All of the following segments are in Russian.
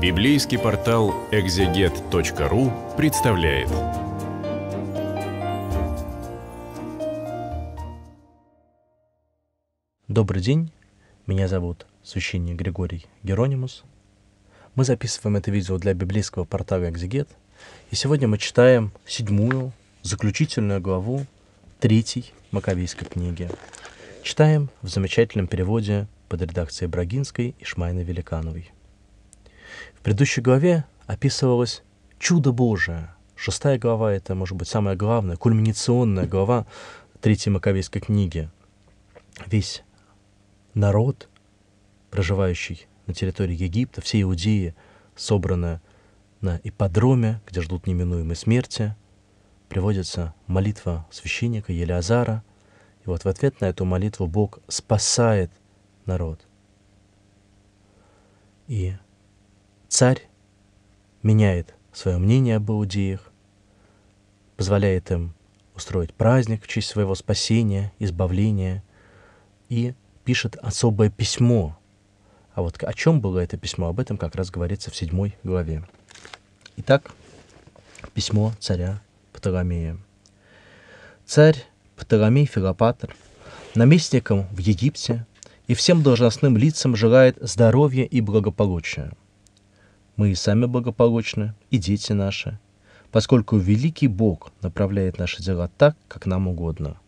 Библейский портал экзегет.ру представляет. Добрый день, меня зовут священник Григорий Геронимус. Мы записываем это видео для библейского портала «Экзегет», и сегодня мы читаем седьмую, заключительную главу третьей Маковейской книги. Читаем в замечательном переводе под редакцией Брагинской и Шмайны Великановой – в предыдущей главе описывалось чудо Божие. Шестая глава — это, может быть, самая главная, кульминационная глава Третьей Маковейской книги. Весь народ, проживающий на территории Египта, все иудеи, собранные на ипподроме, где ждут неминуемой смерти, приводится молитва священника Елеазара. и вот в ответ на эту молитву Бог спасает народ. И Царь меняет свое мнение об иудеях, позволяет им устроить праздник в честь своего спасения, избавления и пишет особое письмо. А вот о чем было это письмо, об этом как раз говорится в седьмой главе. Итак, письмо царя Птоломея. Царь Птоломей Филопатр, наместником в Египте и всем должностным лицам желает здоровья и благополучия – мы и сами благополучны, и дети наши, поскольку великий Бог направляет наши дела так, как нам угодно.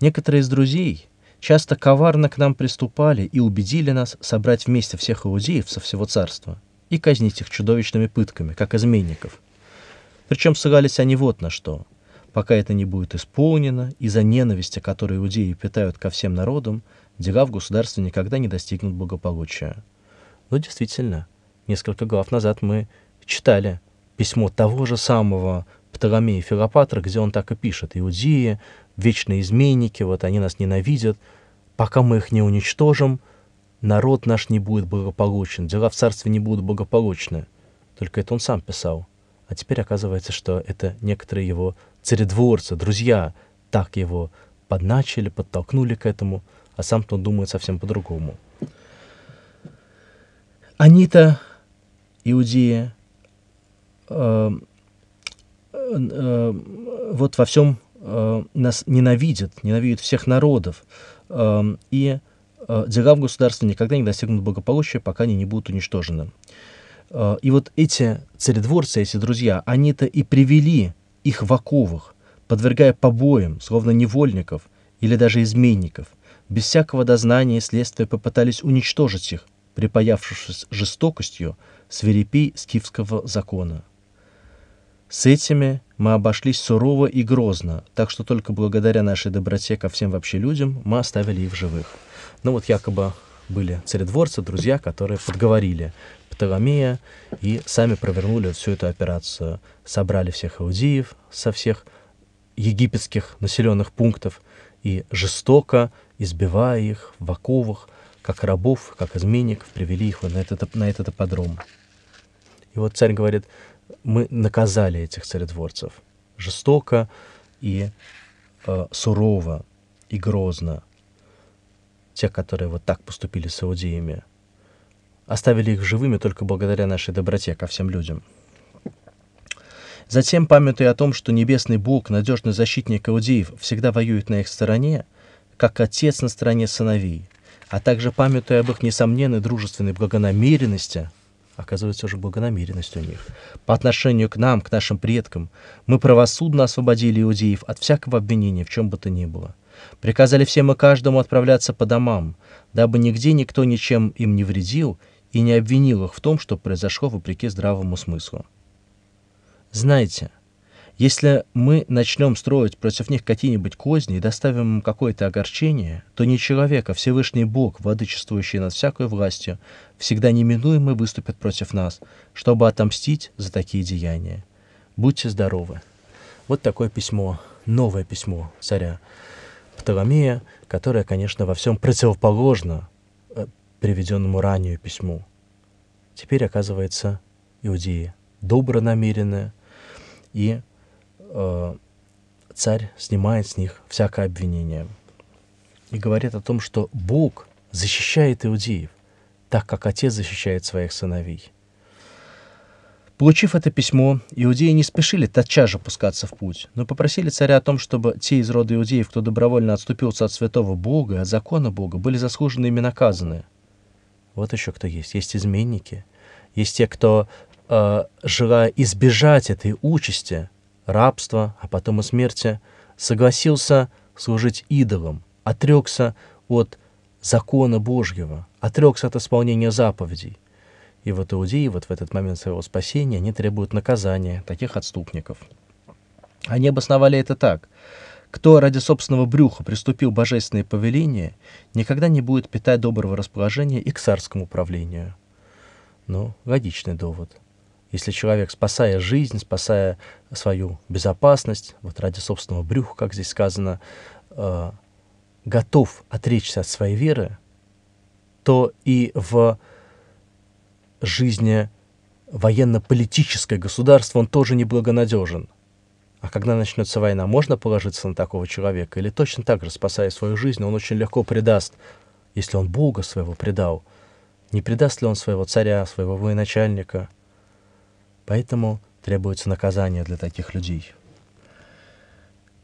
Некоторые из друзей часто коварно к нам приступали и убедили нас собрать вместе всех иудеев со всего царства и казнить их чудовищными пытками, как изменников. Причем ссылались они вот на что. Пока это не будет исполнено, из-за ненависти, которую иудеи питают ко всем народам, дела в государстве никогда не достигнут благополучия. Но ну, действительно, несколько глав назад мы читали письмо того же самого Птоломея Филопатра, где он так и пишет. Иудеи, вечные изменники, вот они нас ненавидят. Пока мы их не уничтожим, народ наш не будет благополучен, дела в царстве не будут благополучны. Только это он сам писал. А теперь оказывается, что это некоторые его царедворцы, друзья, так его подначили, подтолкнули к этому, а сам-то он думает совсем по-другому. Они-то, иудеи, эм, э, вот во всем э, нас ненавидят, ненавидят всех народов. Эм, и э, дела в государстве никогда не достигнут благополучия, пока они не будут уничтожены. и вот эти царедворцы, эти друзья, они-то и привели их в оковах, подвергая побоям, словно невольников или даже изменников. Без всякого дознания и следствия попытались уничтожить их, припаявшись жестокостью свирепей скифского закона. С этими мы обошлись сурово и грозно, так что только благодаря нашей доброте ко всем вообще людям мы оставили их в живых. Ну вот якобы были царедворцы, друзья, которые подговорили Птоломея и сами провернули всю эту операцию. Собрали всех иудеев со всех египетских населенных пунктов и жестоко, избивая их в оковах, как рабов, как изменников, привели их на этот, на этот ипподром. И вот царь говорит, мы наказали этих царедворцев жестоко и э, сурово и грозно, те, которые вот так поступили с иудеями. Оставили их живыми только благодаря нашей доброте ко всем людям. Затем, памятуя о том, что небесный Бог, надежный защитник иудеев, всегда воюет на их стороне, как отец на стороне сыновей, а также памятуя об их несомненной дружественной благонамеренности, оказывается же благонамеренность у них, по отношению к нам, к нашим предкам, мы правосудно освободили иудеев от всякого обвинения в чем бы то ни было. Приказали всем и каждому отправляться по домам, дабы нигде никто ничем им не вредил и не обвинил их в том, что произошло вопреки здравому смыслу. Знаете, — если мы начнем строить против них какие-нибудь козни и доставим им какое-то огорчение, то не человек, а Всевышний Бог, владычествующий над всякой властью, всегда неминуемо выступит против нас, чтобы отомстить за такие деяния. Будьте здоровы. Вот такое письмо, новое письмо царя Птоломея, которое, конечно, во всем противоположно э, приведенному ранее письму. Теперь, оказывается, иудеи добронамеренные и Э, царь снимает с них всякое обвинение и говорит о том, что Бог защищает иудеев, так как отец защищает своих сыновей. Получив это письмо, иудеи не спешили тотчас же пускаться в путь, но попросили царя о том, чтобы те из рода иудеев, кто добровольно отступился от святого Бога, от закона Бога, были заслуженно ими наказаны. Вот еще кто есть. Есть изменники. Есть те, кто, э, желая избежать этой участи, рабства, а потом и смерти, согласился служить идолам, отрекся от закона Божьего, отрекся от исполнения заповедей. И вот иудеи вот в этот момент своего спасения, они требуют наказания таких отступников. Они обосновали это так. Кто ради собственного брюха приступил божественные повеления, никогда не будет питать доброго расположения и к царскому правлению. Ну, логичный довод – если человек, спасая жизнь, спасая свою безопасность, вот ради собственного брюха, как здесь сказано, э, готов отречься от своей веры, то и в жизни военно-политическое государство он тоже неблагонадежен. А когда начнется война, можно положиться на такого человека? Или точно так же, спасая свою жизнь, он очень легко предаст, если он Бога своего предал? Не предаст ли он своего царя, своего военачальника – Поэтому требуется наказание для таких людей.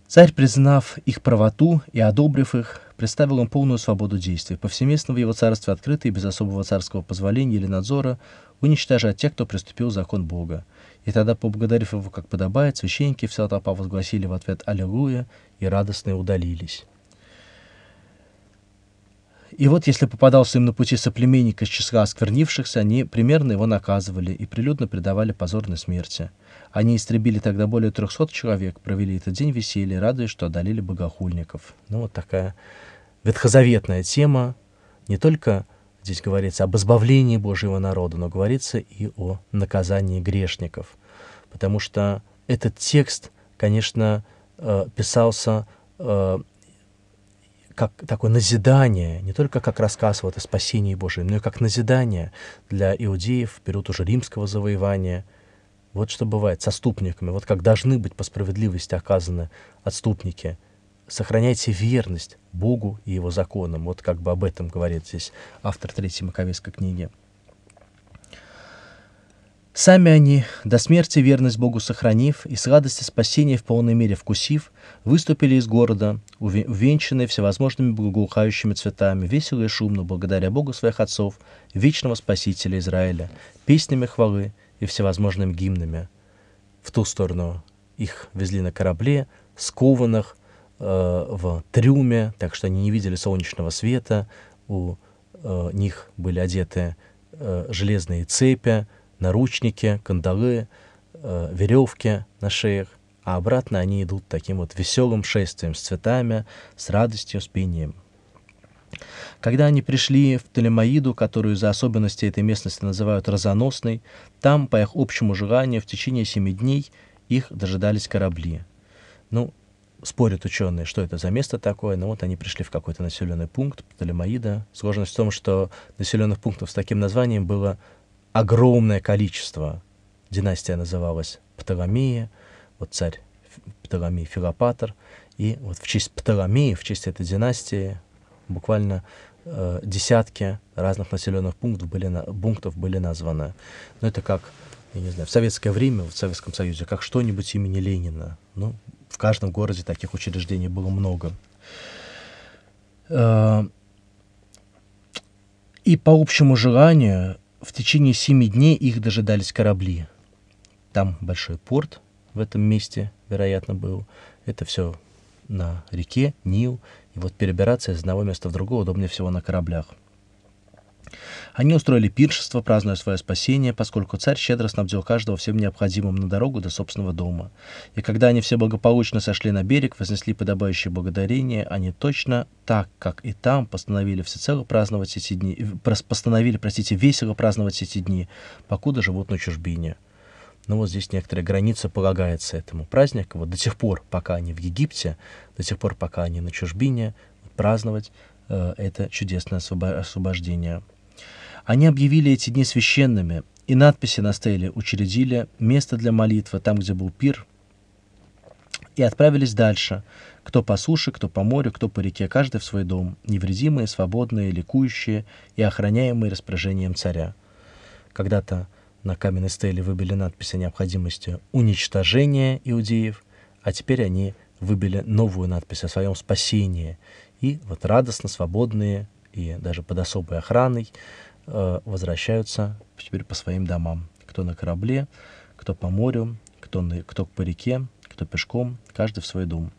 Царь, признав их правоту и одобрив их, представил им полную свободу действий, повсеместно в его царстве открыто и без особого царского позволения или надзора, уничтожая тех, кто приступил закон Бога. И тогда, поблагодарив его как подобает, священники в Салтопа возгласили в ответ «Аллилуйя» и радостно удалились. И вот если попадался им на пути соплеменник из числа осквернившихся, они примерно его наказывали и прилюдно предавали позорной смерти. Они истребили тогда более 300 человек, провели этот день веселья, радуясь, что одолели богохульников. Ну вот такая ветхозаветная тема. Не только здесь говорится об избавлении Божьего народа, но говорится и о наказании грешников. Потому что этот текст, конечно, э, писался э, как такое назидание, не только как рассказ вот о спасении Божьем, но и как назидание для иудеев в период уже римского завоевания. Вот что бывает с отступниками, вот как должны быть по справедливости оказаны отступники. Сохраняйте верность Богу и Его законам. Вот как бы об этом говорит здесь автор Третьей Маковейской книги. Сами они, до смерти верность Богу сохранив и с радости спасения в полной мере вкусив, выступили из города, увенчанные всевозможными благоухающими цветами, весело и шумно, благодаря Богу своих отцов, вечного Спасителя Израиля, песнями хвалы и всевозможными гимнами. В ту сторону их везли на корабле, скованных э, в трюме, так что они не видели солнечного света, у э, них были одеты э, железные цепи, наручники, кандалы, э, веревки на шеях, а обратно они идут таким вот веселым шествием с цветами, с радостью, с пением. Когда они пришли в Телемаиду, которую за особенности этой местности называют «разоносной», там, по их общему желанию, в течение семи дней их дожидались корабли. Ну, спорят ученые, что это за место такое, но вот они пришли в какой-то населенный пункт Телемаида. Сложность в том, что населенных пунктов с таким названием было огромное количество. Династия называлась Птоломея, вот царь Птоломей Филопатор. И вот в честь Птоломея, в честь этой династии, буквально э, десятки разных населенных пунктов были, на, пунктов были названы. Но ну, это как, я не знаю, в советское время, в Советском Союзе, как что-нибудь имени Ленина. Ну, в каждом городе таких учреждений было много. Э, и по общему желанию в течение семи дней их дожидались корабли. Там большой порт в этом месте, вероятно, был. Это все на реке Нил. И вот перебираться из одного места в другое удобнее всего на кораблях. Они устроили пиршество, празднуя свое спасение, поскольку царь щедро снабдил каждого всем необходимым на дорогу до собственного дома. И когда они все благополучно сошли на берег, вознесли подобающее благодарение, они точно так, как и там, постановили всецело праздновать эти дни, э, постановили, простите, весело праздновать эти дни, покуда живут на чужбине. Но ну вот здесь некоторая граница полагается этому празднику. Вот до тех пор, пока они в Египте, до тех пор, пока они на чужбине, праздновать э, это чудесное освобождение. Они объявили эти дни священными, и надписи на стеле учредили место для молитвы там, где был пир, и отправились дальше, кто по суше, кто по морю, кто по реке, каждый в свой дом, невредимые, свободные, ликующие и охраняемые распоряжением царя. Когда-то на каменной стеле выбили надпись о необходимости уничтожения иудеев, а теперь они выбили новую надпись о своем спасении. И вот радостно, свободные и даже под особой охраной Э, возвращаются теперь по своим домам. Кто на корабле, кто по морю, кто, на, кто по реке, кто пешком, каждый в свой дом.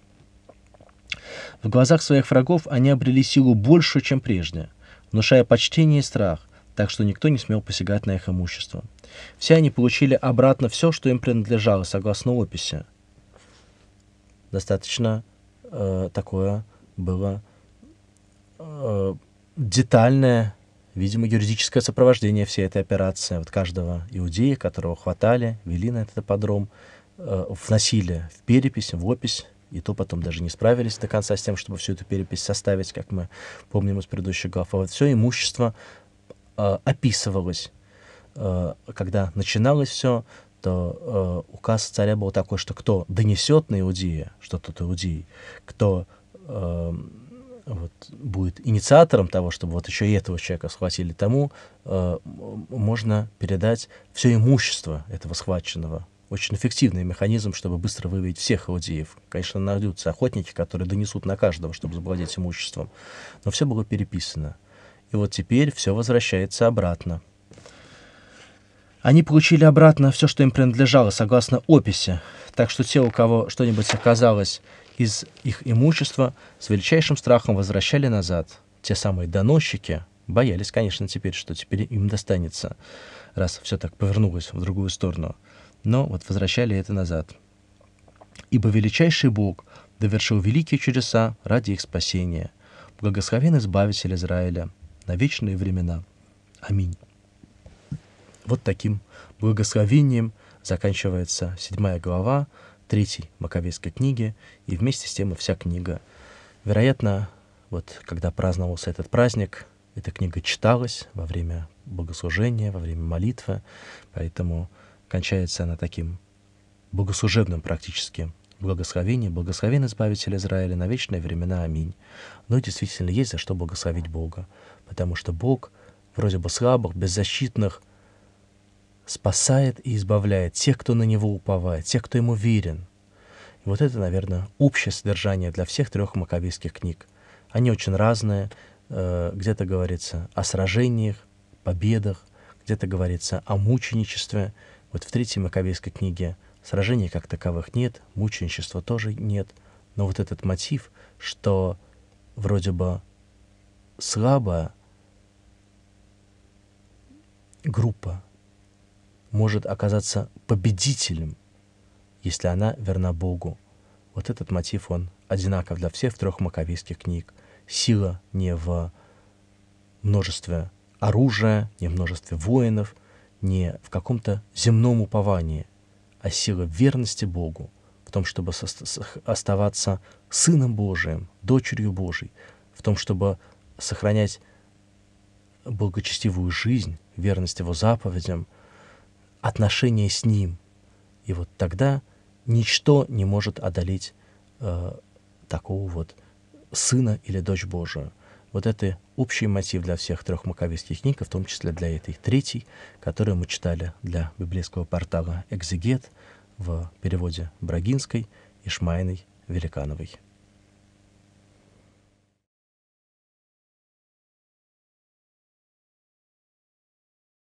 В глазах своих врагов они обрели силу больше чем прежде, внушая почтение и страх, так что никто не смел посягать на их имущество. Все они получили обратно все, что им принадлежало, согласно описи. Достаточно э, такое было э, детальное Видимо, юридическое сопровождение всей этой операции, вот каждого иудея, которого хватали, вели на этот подром, э, вносили в перепись, в опись, и то потом даже не справились до конца с тем, чтобы всю эту перепись составить, как мы помним из предыдущих глав. А вот все имущество э, описывалось. Э, когда начиналось все, то э, указ царя был такой, что кто донесет на иудея, что тот иудей, кто э, вот, будет инициатором того, чтобы вот еще и этого человека схватили, тому э, можно передать все имущество этого схваченного. Очень эффективный механизм, чтобы быстро выявить всех иудеев. Конечно, найдутся охотники, которые донесут на каждого, чтобы завладеть имуществом. Но все было переписано. И вот теперь все возвращается обратно. Они получили обратно все, что им принадлежало, согласно описи. Так что те, у кого что-нибудь оказалось из их имущества с величайшим страхом возвращали назад. Те самые доносчики боялись, конечно, теперь, что теперь им достанется, раз все так повернулось в другую сторону. Но вот возвращали это назад. Ибо величайший Бог довершил великие чудеса ради их спасения. Благословен Избавитель Израиля на вечные времена. Аминь. Вот таким благословением заканчивается седьмая глава третьей Маковейской книге и вместе с тем и вся книга. Вероятно, вот когда праздновался этот праздник, эта книга читалась во время богослужения, во время молитвы, поэтому кончается она таким богослужебным практически благословением. Благословен Избавитель Израиля на вечные времена. Аминь. Но действительно есть за что благословить Бога, потому что Бог вроде бы слабых, беззащитных – спасает и избавляет тех, кто на него уповает, тех, кто ему верен. И вот это, наверное, общее содержание для всех трех макабейских книг. Они очень разные. Э, где-то говорится о сражениях, победах, где-то говорится о мученичестве. Вот в третьей макабейской книге сражений как таковых нет, мученичества тоже нет. Но вот этот мотив, что вроде бы слабая группа может оказаться победителем, если она верна Богу. Вот этот мотив, он одинаков для всех трех маковейских книг. Сила не в множестве оружия, не в множестве воинов, не в каком-то земном уповании, а сила верности Богу, в том, чтобы оставаться Сыном Божиим, дочерью Божией, в том, чтобы сохранять благочестивую жизнь, верность Его заповедям – отношения с Ним. И вот тогда ничто не может одолеть э, такого вот сына или дочь Божию. Вот это общий мотив для всех трех маковейских книг, в том числе для этой третьей, которую мы читали для библейского портала «Экзегет» в переводе Брагинской и Шмайной Великановой.